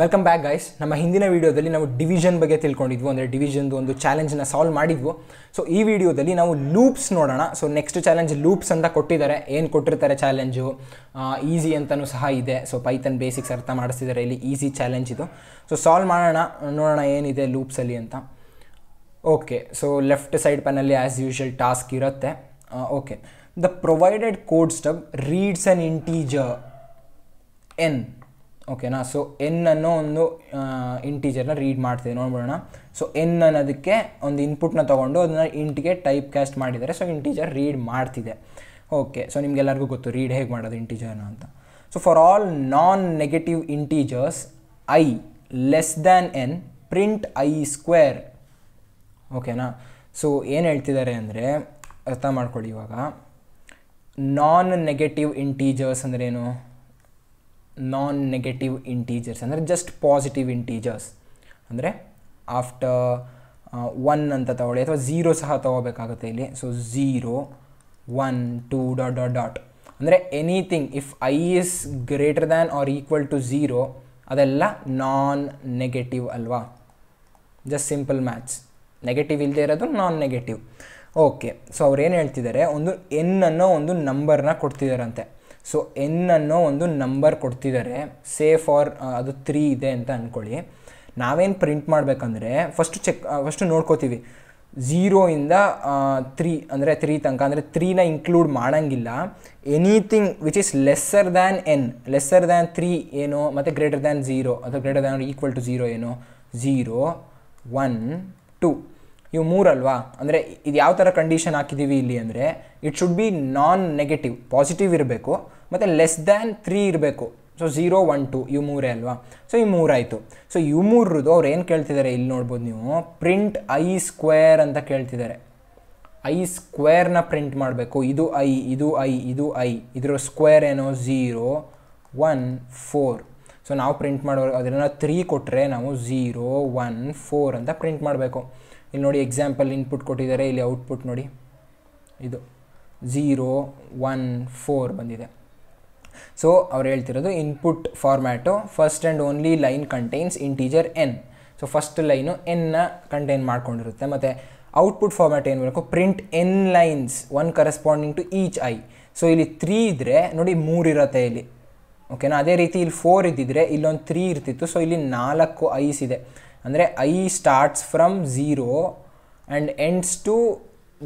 welcome back guys ನಮ್ಮ ಹಿಂದಿನ ವೀಡಿಯೋದಲ್ಲಿ ನಾವು ಡಿವಿಷನ್ ಬಗ್ಗೆ ತಿಳ್ಕೊಂಡಿದ್ವು ಅಂದರೆ ಡಿವಿಷನ್ದು ಒಂದು ಚಾಲೆಂಜನ್ನ ಸಾಲ್ವ್ ಮಾಡಿದ್ವು ಸೊ ಈ ವಿಡಿಯೋದಲ್ಲಿ ನಾವು ಲೂಪ್ಸ್ ನೋಡೋಣ ಸೊ ನೆಕ್ಸ್ಟ್ ಚಾಲೆಂಜ್ ಲೂಪ್ಸ್ ಅಂತ ಕೊಟ್ಟಿದ್ದಾರೆ ಏನು ಕೊಟ್ಟಿರ್ತಾರೆ ಚಾಲೆಂಜು ಈಸಿ ಅಂತಲೂ ಸಹ ಇದೆ ಸೊ ಪೈತನ್ ಬೇಸಿಕ್ಸ್ ಅರ್ಥ ಮಾಡಿಸ್ತಿದ್ದಾರೆ ಇಲ್ಲಿ ಈಸಿ ಚಾಲೆಂಜ್ ಇದು ಸೊ ಸಾಲ್ವ್ ಮಾಡೋಣ ನೋಡೋಣ ಏನಿದೆ ಲೂಪ್ಸಲ್ಲಿ ಅಂತ ಓಕೆ ಸೊ ಲೆಫ್ಟ್ ಸೈಡ್ ಪನ್ನಲ್ಲಿ ಆ್ಯಸ್ ಯೂಶಲ್ ಟಾಸ್ಕ್ ಇರುತ್ತೆ okay the provided code stub reads an integer n ಓಕೆನಾ ಸೊ ಎನ್ ಅನ್ನೋ ಒಂದು ಇಂಟೀಜರ್ನ ರೀಡ್ ಮಾಡ್ತೀವಿ ನೋಡ್ಬಿಡೋಣ ಸೊ ಎನ್ ಅನ್ನೋದಕ್ಕೆ ಒಂದು ಇನ್ಪುಟ್ನ ತೊಗೊಂಡು ಅದನ್ನ ಇಂಟಿಗೆ ಟೈಪ್ ಕ್ಯಾಸ್ಟ್ ಮಾಡಿದ್ದಾರೆ ಸೊ ಇಂಟೀಜರ್ ರೀಡ್ ಮಾಡ್ತಿದೆ ಓಕೆ ಸೊ ನಿಮಗೆಲ್ಲರಿಗೂ ಗೊತ್ತು ರೀಡ್ ಹೇಗೆ ಮಾಡೋದು ಇಂಟೀಜರ್ನ ಅಂತ so for all non negative integers i less than n print i square ಓಕೆನಾ ಸೊ ಏನು ಹೇಳ್ತಿದ್ದಾರೆ ಅಂದರೆ ಅರ್ಥ ಮಾಡ್ಕೊಳ್ಳಿ ಇವಾಗ ನಾನ್ ನೆಗೆಟಿವ್ ಇಂಟೀಜರ್ಸ್ ಅಂದ್ರೇನು ನಾನ್ ನೆಗೆಟಿವ್ ಇಂಟೀಜರ್ಸ್ ಅಂದರೆ ಜಸ್ಟ್ ಪಾಸಿಟಿವ್ ಇಂಟೀಜರ್ಸ್ ಅಂದರೆ ಆಫ್ಟರ್ ಒನ್ ಅಂತ ತಗೊಳ್ಳಿ ಅಥವಾ ಝೀರೋ ಸಹ ತೊಗೋಬೇಕಾಗುತ್ತೆ ಇಲ್ಲಿ so zero one two dot dot dot ಅಂದರೆ anything if i is greater than or equal to zero ಅದೆಲ್ಲ ನಾನ್ ನೆಗೆಟಿವ್ ಅಲ್ವಾ ಜಸ್ಟ್ ಸಿಂಪಲ್ ಮ್ಯಾಚ್ ನೆಗೆಟಿವ್ ಇಲ್ಲದೆ ಇರೋದು ನಾನ್ ನೆಗೆಟಿವ್ ಓಕೆ ಸೊ ಅವ್ರು ಏನು ಹೇಳ್ತಿದ್ದಾರೆ ಒಂದು ಎನ್ ಅನ್ನೋ ಒಂದು ನಂಬರ್ನ ಕೊಡ್ತಿದ್ದಾರಂತೆ ಸೊ ಎನ್ ಅನ್ನೋ ಒಂದು ನಂಬರ್ ಕೊಡ್ತಿದ್ದಾರೆ ಸೇಫ್ ಆರ್ ಅದು ತ್ರೀ ಇದೆ ಅಂತ ಅಂದ್ಕೊಳ್ಳಿ ನಾವೇನು ಪ್ರಿಂಟ್ ಮಾಡಬೇಕಂದ್ರೆ ಫಸ್ಟು ಚೆಕ್ ಫಸ್ಟು ನೋಡ್ಕೋತೀವಿ ಝೀರೋಯಿಂದ ತ್ರೀ ಅಂದರೆ ತ್ರೀ ತನಕ ಅಂದರೆ ತ್ರೀನ ಇನ್ಕ್ಲೂಡ್ ಮಾಡೋಂಗಿಲ್ಲ anything which is lesser than n lesser than three ಏನೋ ಮತ್ತು ಗ್ರೇಟರ್ ದ್ಯಾನ್ ಝೀರೋ ಅಥವಾ greater than equal to zero ಏನೋ ಝೀರೋ ಒನ್ ಟು ಇವು ಮೂರಲ್ವಾ ಅಂದರೆ ಇದು ಯಾವ ಥರ ಕಂಡೀಷನ್ ಹಾಕಿದ್ದೀವಿ ಇಲ್ಲಿ ಅಂದರೆ it should be non negative positive ಇರಬೇಕು ಮತ್ತು ಲೆಸ್ ದ್ಯಾನ್ ತ್ರೀ ಇರಬೇಕು ಸೊ ಝೀರೋ ಒನ್ ಟು ಇವು ಮೂರೇ ಅಲ್ವಾ ಸೊ ಈ ಮೂರಾಯಿತು ಸೊ ಇವು ಮೂರದು ಅವ್ರು ಏನು ಕೇಳ್ತಿದ್ದಾರೆ ಇಲ್ಲಿ ನೋಡ್ಬೋದು ನೀವು ಪ್ರಿಂಟ್ ಐ ಸ್ಕ್ವೇರ್ ಅಂತ ಕೇಳ್ತಿದ್ದಾರೆ ಐ ಸ್ಕ್ವೇರ್ನ ಪ್ರಿಂಟ್ ಮಾಡಬೇಕು ಇದು ಐ ಇದು ಐ ಇದು ಐ ಇದರ ಸ್ಕ್ವೇರ್ ಏನೋ ಝೀರೋ ಒನ್ ಫೋರ್ ಸೊ ನಾವು ಪ್ರಿಂಟ್ ಮಾಡೋ ಅದನ್ನು ತ್ರೀ ಕೊಟ್ಟರೆ ನಾವು ಝೀರೋ ಒನ್ ಫೋರ್ ಅಂತ ಪ್ರಿಂಟ್ ಮಾಡಬೇಕು ಇಲ್ಲಿ ನೋಡಿ ಎಕ್ಸಾಂಪಲ್ ಇನ್ಪುಟ್ ಕೊಟ್ಟಿದ್ದಾರೆ ಇಲ್ಲಿ ಔಟ್ಪುಟ್ ನೋಡಿ ಇದು ಝೀರೋ ಒನ್ ಫೋರ್ ಬಂದಿದೆ ಸೊ ಅವ್ರು ಹೇಳ್ತಿರೋದು input format first and only line contains integer n so first line ಎನ್ನ ಕಂಟೈನ್ ಮಾಡ್ಕೊಂಡಿರುತ್ತೆ ಮತ್ತು ಔಟ್ಪುಟ್ ಫಾರ್ಮ್ಯಾಟ್ ಏನು ಬೇಕು print n lines one corresponding to each i so ಇಲ್ಲಿ ತ್ರೀ ಇದ್ದರೆ ನೋಡಿ ಮೂರು ಇರುತ್ತೆ ಇಲ್ಲಿ ಓಕೆನಾ ಅದೇ ರೀತಿ ಇಲ್ಲಿ ಫೋರ್ ಇದ್ದಿದ್ರೆ ಇಲ್ಲೊಂದು ತ್ರೀ ಇರ್ತಿತ್ತು ಸೊ ಇಲ್ಲಿ ನಾಲ್ಕು ಐಸ್ ಇದೆ ಅಂದರೆ i starts from zero and ends to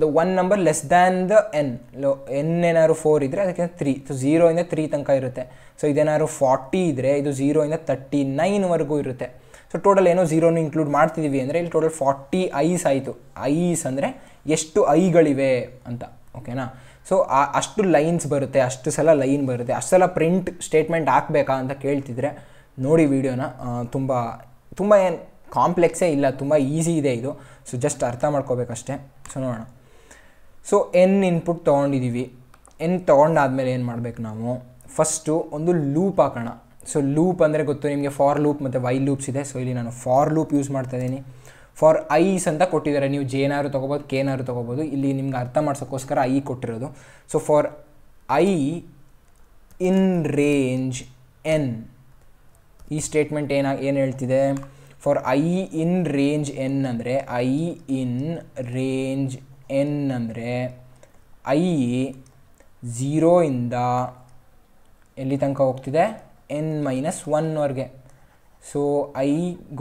the one number less than the n low n ಏನಾದ್ರು ಫೋರ್ ಇದ್ದರೆ ಅದಕ್ಕೆ ತ್ರೀ ಸೊ ಝೀರೋಯಿಂದ ತ್ರೀ ತನಕ ಇರುತ್ತೆ ಸೊ ಇದೇನಾದ್ರು ಫಾರ್ಟಿ ಇದ್ದರೆ ಇದು ಝೀರೋಯಿಂದ ತರ್ಟಿ ನೈನ್ವರೆಗೂ ಇರುತ್ತೆ ಸೊ ಟೋಟಲ್ ಏನೋ ಝೀರೋನ ಇನ್ಕ್ಲೂಡ್ ಮಾಡ್ತಿದ್ದೀವಿ ಅಂದರೆ ಇಲ್ಲಿ ಟೋಟಲ್ ಫಾರ್ಟಿ ಐಸ್ ಆಯಿತು ಐಸ್ ಅಂದರೆ ಎಷ್ಟು ಐಗಳಿವೆ ಅಂತ ಓಕೆನಾ ಸೊ ಆ ಅಷ್ಟು ಲೈನ್ಸ್ ಬರುತ್ತೆ ಅಷ್ಟು ಸಲ ಲೈನ್ ಬರುತ್ತೆ ಅಷ್ಟು ಸಲ ಪ್ರಿಂಟ್ ಸ್ಟೇಟ್ಮೆಂಟ್ ಹಾಕಬೇಕಾ ಅಂತ ಕೇಳ್ತಿದ್ರೆ ನೋಡಿ ವಿಡಿಯೋನ ತುಂಬ ತುಂಬ ಏನು ಕಾಂಪ್ಲೆಕ್ಸೇ ಇಲ್ಲ ತುಂಬ ಈಸಿ ಇದೆ ಇದು ಸೊ ಜಸ್ಟ್ ಅರ್ಥ ಮಾಡ್ಕೋಬೇಕಷ್ಟೇ ಸೊ ನೋಡೋಣ ಸೊ ಎನ್ ಇನ್ಪುಟ್ ತೊಗೊಂಡಿದ್ದೀವಿ ಎನ್ ತೊಗೊಂಡಾದ್ಮೇಲೆ ಏನು ಮಾಡಬೇಕು ನಾವು ಫಸ್ಟು ಒಂದು ಲೂಪ್ ಹಾಕೋಣ ಸೊ ಲೂಪ್ ಅಂದರೆ ಗೊತ್ತು ನಿಮಗೆ ಫಾರ್ ಲೂಪ್ ಮತ್ತು ವೈ ಲೂಪ್ಸ್ ಇದೆ ಸೊ ಇಲ್ಲಿ ನಾನು ಫಾರ್ ಲೂಪ್ ಯೂಸ್ ಮಾಡ್ತಾ ಇದ್ದೀನಿ ಫಾರ್ ಐಸ್ ಅಂತ ಕೊಟ್ಟಿದ್ದಾರೆ ನೀವು ಜೇನಾರು ತೊಗೋಬೋದು ಕೇನಾರು ತೊಗೋಬೋದು ಇಲ್ಲಿ ನಿಮ್ಗೆ ಅರ್ಥ ಮಾಡ್ಸೋಕ್ಕೋಸ್ಕರ ಐ ಕೊಟ್ಟಿರೋದು so for i in range n ಈ ಸ್ಟೇಟ್ಮೆಂಟ್ ಏನಾಗಿ ಏನು ಹೇಳ್ತಿದೆ for i in range n ಅಂದರೆ ಐ ಇನ್ ರೇಂಜ್ ಎನ್ ಅಂದರೆ ಐ ಝೀರೋ ಇಂದ ಎಲ್ಲಿ ತನಕ ಹೋಗ್ತಿದೆ ಎನ್ ಮೈನಸ್ ಒನ್ವರೆಗೆ so i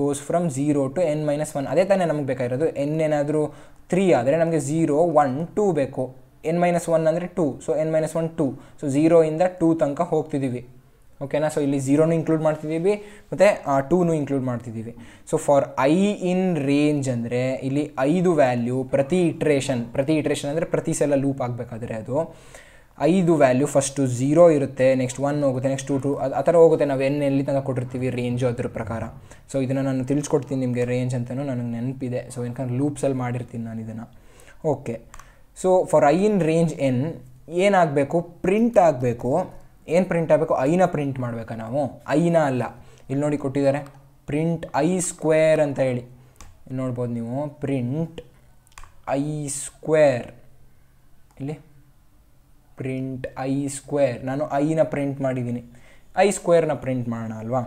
goes from zero to n minus one ಅದೇ ತಾನೇ ನಮಗೆ ಬೇಕಾಗಿರೋದು ಎನ್ ಏನಾದರೂ ತ್ರೀ ಆದರೆ ನಮಗೆ ಝೀರೋ ಒನ್ ಟೂ ಬೇಕು ಎನ್ ಮೈನಸ್ ಒನ್ ಅಂದರೆ two so n minus one two so ಝೀರೋಯಿಂದ ಟೂ ತನಕ ಹೋಗ್ತಿದ್ದೀವಿ ಓಕೆನಾ ಸೊ ಇಲ್ಲಿ ಝೀರೋನು ಇನ್ಕ್ಲೂಡ್ ಮಾಡ್ತಿದ್ದೀವಿ ಮತ್ತು ಟೂನು ಇನ್ಕ್ಲೂಡ್ ಮಾಡ್ತಿದ್ದೀವಿ so for i in range ಅಂದರೆ ಇಲ್ಲಿ ಐದು ವ್ಯಾಲ್ಯೂ ಪ್ರತಿ ಇಟ್ರೇಷನ್ ಪ್ರತಿ ಇಟ್ರೇಷನ್ ಅಂದರೆ ಪ್ರತಿ ಸಲ ಲೂಪ್ ಆಗಬೇಕಾದ್ರೆ ಅದು ಐದು ವ್ಯಾಲ್ಯೂ ಫಸ್ಟು ಝೀರೋ ಇರುತ್ತೆ ನೆಕ್ಸ್ಟ್ ಒನ್ ಹೋಗುತ್ತೆ ನೆಕ್ಸ್ಟ್ ಟು ಟು ಆ ಥರ ಹೋಗುತ್ತೆ ನಾವು ಎನ್ ಎಲ್ಲಿ ತನಕ ಕೊಟ್ಟಿರ್ತೀವಿ ರೇಂಜು ಅದ್ರ ಪ್ರಕಾರ ಸೊ ಇದನ್ನು ನಾನು ತಿಳಿಸ್ಕೊಡ್ತೀನಿ ನಿಮಗೆ ರೇಂಜ್ ಅಂತಲೂ ನನಗೆ ನೆನಪಿದೆ ಸೊ ಏನಕಂದ್ರೆ ಲೂಪ್ಸಲ್ಲಿ ಮಾಡಿರ್ತೀನಿ ನಾನು ಇದನ್ನು okay so for i in range n ಏನಾಗಬೇಕು ಪ್ರಿಂಟ್ ಆಗಬೇಕು ಏನು ಪ್ರಿಂಟ್ ಆಗಬೇಕು ಐನ ಪ್ರಿಂಟ್ ಮಾಡಬೇಕಾ ನಾವು ಐನ ಅಲ್ಲ ಇಲ್ಲಿ ನೋಡಿ ಕೊಟ್ಟಿದ್ದಾರೆ ಪ್ರಿಂಟ್ ಐ ಸ್ಕ್ವೇರ್ ಅಂತ ಹೇಳಿ ನೋಡ್ಬೋದು ನೀವು ಪ್ರಿಂಟ್ ಐ ಸ್ಕ್ವೇರ್ ಇಲ್ಲಿ ಪ್ರಿಂಟ್ ಐ ಸ್ಕ್ವೇರ್ ನಾನು ಐನ ಪ್ರಿಂಟ್ ಮಾಡಿದ್ದೀನಿ ಐ ಸ್ಕ್ವೇರ್ನ ಪ್ರಿಂಟ್ ಮಾಡೋಣ ಅಲ್ವಾ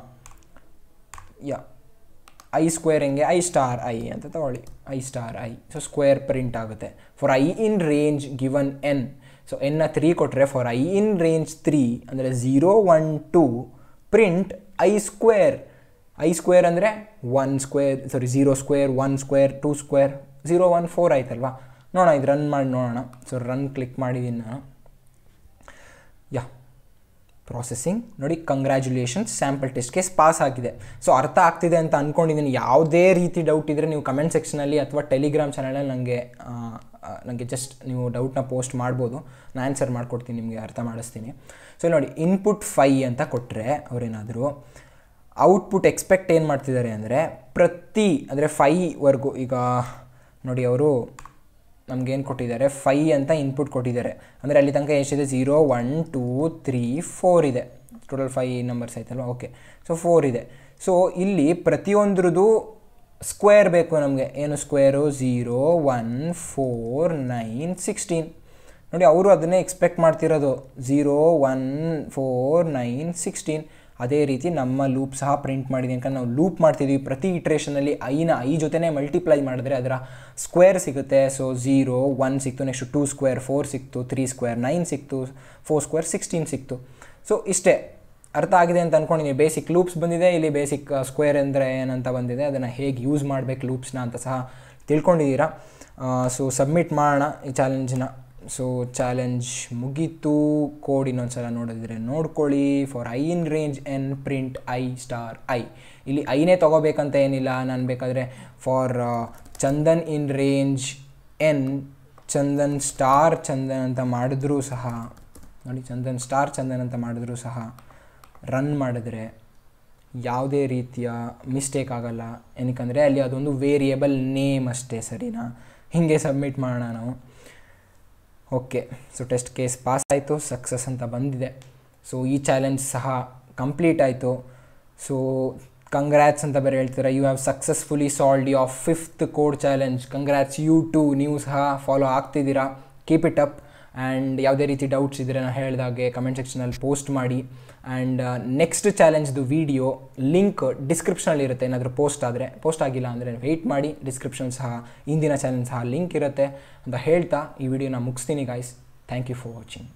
ಯಾ ಐ ಸ್ಕ್ವೇರ್ ಹೆಂಗೆ ಐ ಸ್ಟಾರ್ ಐ ಅಂತ ತಗೊಳ್ಳಿ i star i so square print ಆಗುತ್ತೆ for i in range given n so ಎನ್ನ ತ್ರೀ ಕೊಟ್ಟರೆ for i in range three ಅಂದರೆ zero one two print i square i square ಅಂದರೆ one square sorry zero square one square two square zero one four ಆಯ್ತಲ್ವಾ ನೋಡೋಣ ಇದು run ಮಾಡಿ ನೋಡೋಣ so run click ಮಾಡಿದ್ದೀನಿ ನಾನು ಯಾ ಪ್ರೊಸೆಸಿಂಗ್ ನೋಡಿ congratulations sample test case pass ಆಗಿದೆ ಸೊ ಅರ್ಥ ಆಗ್ತಿದೆ ಅಂತ ಅಂದ್ಕೊಂಡಿದ್ದೀನಿ ಯಾವುದೇ ರೀತಿ ಡೌಟ್ ಇದ್ದರೆ ನೀವು ಕಮೆಂಟ್ ಸೆಕ್ಷನಲ್ಲಿ ಅಥವಾ ಟೆಲಿಗ್ರಾಮ್ ಚಾನಲಲ್ಲಿ ನನಗೆ ನನಗೆ ಜಸ್ಟ್ ನೀವು ಡೌಟ್ನ ಪೋಸ್ಟ್ ಮಾಡ್ಬೋದು ನಾನು ಆನ್ಸರ್ ಮಾಡಿಕೊಡ್ತೀನಿ ನಿಮಗೆ ಅರ್ಥ ಮಾಡಿಸ್ತೀನಿ ಸೊ ನೋಡಿ ಇನ್ಪುಟ್ ಫೈ ಅಂತ ಕೊಟ್ಟರೆ ಅವರೇನಾದರೂ ಔಟ್ಪುಟ್ ಎಕ್ಸ್ಪೆಕ್ಟ್ ಏನು ಮಾಡ್ತಿದ್ದಾರೆ ಅಂದರೆ ಪ್ರತಿ ಅಂದರೆ ಫೈವರೆಗೂ ಈಗ ನೋಡಿ ಅವರು ನಮಗೇನು ಕೊಟ್ಟಿದ್ದಾರೆ ಫೈ ಅಂತ ಇನ್ಪುಟ್ ಕೊಟ್ಟಿದ್ದಾರೆ ಅಂದರೆ ಅಲ್ಲಿ ತನಕ ಎಷ್ಟಿದೆ zero one two three four ಇದೆ ಟೋಟಲ್ ಫೈ ನಂಬರ್ಸ್ ಆಯ್ತಲ್ವ ಓಕೆ ಸೊ ಫೋರ್ ಇದೆ ಸೊ ಇಲ್ಲಿ ಪ್ರತಿಯೊಂದ್ರದ್ದು ಸ್ಕ್ವೇರ್ ಬೇಕು ನಮಗೆ ಏನು square zero one four nine sixteen ನೋಡಿ ಅವರು ಅದನ್ನೇ ಎಕ್ಸ್ಪೆಕ್ಟ್ ಮಾಡ್ತಿರೋದು zero one four nine sixteen ಅದೇ ರೀತಿ ನಮ್ಮ ಲೂಪ್ ಸಹ ಪ್ರಿಂಟ್ ಮಾಡಿದೆ ಅಂತ ನಾವು ಲೂಪ್ ಮಾಡ್ತಿದ್ವಿ ಪ್ರತಿ ಇಟ್ರೇಷನಲ್ಲಿ ಐನ ಐ ಜೊತೆನೇ ಮಲ್ಟಿಪ್ಲೈ ಮಾಡಿದ್ರೆ ಅದರ ಸ್ಕ್ವೇರ್ ಸಿಗುತ್ತೆ ಸೊ ಝೀರೋ ಒನ್ ಸಿಕ್ತು ನೆಕ್ಸ್ಟ್ ಟೂ ಸ್ಕ್ವೇರ್ ಫೋರ್ ಸಿಕ್ತು ತ್ರೀ ಸ್ಕ್ವೇರ್ ನೈನ್ ಸಿಕ್ತು ಫೋರ್ ಸ್ಕ್ವೇರ್ ಸಿಕ್ಸ್ಟೀನ್ ಸಿಕ್ತು ಸೊ ಇಷ್ಟೇ ಅರ್ಥ ಆಗಿದೆ ಅಂತ ಅಂದ್ಕೊಂಡಿದ್ದೀನಿ ಬೇಸಿಕ್ ಲೂಪ್ಸ್ ಬಂದಿದೆ ಇಲ್ಲಿ ಬೇಸಿಕ್ ಸ್ಕ್ವೇರ್ ಅಂದರೆ ಏನಂತ ಬಂದಿದೆ ಅದನ್ನು ಹೇಗೆ ಯೂಸ್ ಮಾಡಬೇಕು ಲೂಪ್ಸ್ನ ಅಂತ ಸಹ ತಿಳ್ಕೊಂಡಿದ್ದೀರಾ ಸೊ ಸಬ್ಮಿಟ್ ಮಾಡೋಣ ಈ ಚಾಲೆಂಜ್ನ ಸೊ ಚಾಲೆಂಜ್ ಮುಗೀತು ಕೋಡ್ ಇನ್ನೊಂದು ಸಲ ನೋಡಿದ್ರೆ ನೋಡ್ಕೊಳ್ಳಿ for i in range n print i star i ಇಲ್ಲಿ ಐನೇ ತೊಗೋಬೇಕಂತ ಏನಿಲ್ಲ ನಾನು ಬೇಕಾದರೆ for uh, Chandan in range n Chandan star Chandan ಅಂತ ಮಾಡಿದ್ರೂ ಸಹ ನೋಡಿ ಚಂದನ್ ಸ್ಟಾರ್ ಚಂದನ್ ಅಂತ ಮಾಡಿದ್ರೂ ಸಹ ರನ್ ಮಾಡಿದ್ರೆ ಯಾವುದೇ ರೀತಿಯ ಮಿಸ್ಟೇಕ್ ಆಗೋಲ್ಲ ಏನಕ್ಕಂದರೆ ಅಲ್ಲಿ ಅದೊಂದು ವೇರಿಯೇಬಲ್ ನೇಮ್ ಅಷ್ಟೇ ಸರಿನಾ ಹೀಗೆ ಸಬ್ಮಿಟ್ ಮಾಡೋಣ ನಾವು okay so test case pass ಆಯಿತು ಸಕ್ಸಸ್ ಅಂತ ಬಂದಿದೆ ಸೊ ಈ ಚಾಲೆಂಜ್ ಸಹ ಕಂಪ್ಲೀಟ್ ಆಯಿತು ಸೊ ಕಂಗ್ರ್ಯಾಟ್ಸ್ ಅಂತ ಬೇರೆ ಹೇಳ್ತೀರಾ you have successfully solved you fifth code challenge congrats you too ನೀವು ಸಹ ಫಾಲೋ ಆಗ್ತಿದ್ದೀರಾ ಕೀಪ್ ಇಟ್ ಅಪ್ ಆ್ಯಂಡ್ ಯಾವುದೇ ರೀತಿ ಡೌಟ್ಸ್ ಇದ್ದರೆ ನಾನು ಹೇಳಿದಾಗೆ ಕಮೆಂಟ್ ಸೆಕ್ಷನಲ್ಲಿ ಪೋಸ್ಟ್ ಮಾಡಿ ಆ್ಯಂಡ್ ನೆಕ್ಸ್ಟ್ ಚಾಲೆಂಜ್ದು ವೀಡಿಯೋ ಲಿಂಕ್ ಡಿಸ್ಕ್ರಿಪ್ಷನಲ್ಲಿ ಇರುತ್ತೆ ಏನಾದರೂ ಪೋಸ್ಟ್ ಆದರೆ ಪೋಸ್ಟ್ ಆಗಿಲ್ಲ ಅಂದರೆ ವೆಯ್ಟ್ ಮಾಡಿ ಡಿಸ್ಕ್ರಿಪ್ಷನ್ ಸಹ ಇಂದಿನ ಚಾಲೆಂಜ್ ಸಹ ಲಿಂಕ್ ಇರುತ್ತೆ ಅಂತ ಹೇಳ್ತಾ ಈ ವಿಡಿಯೋನ ಮುಗಿಸ್ತೀನಿ guys thank you for watching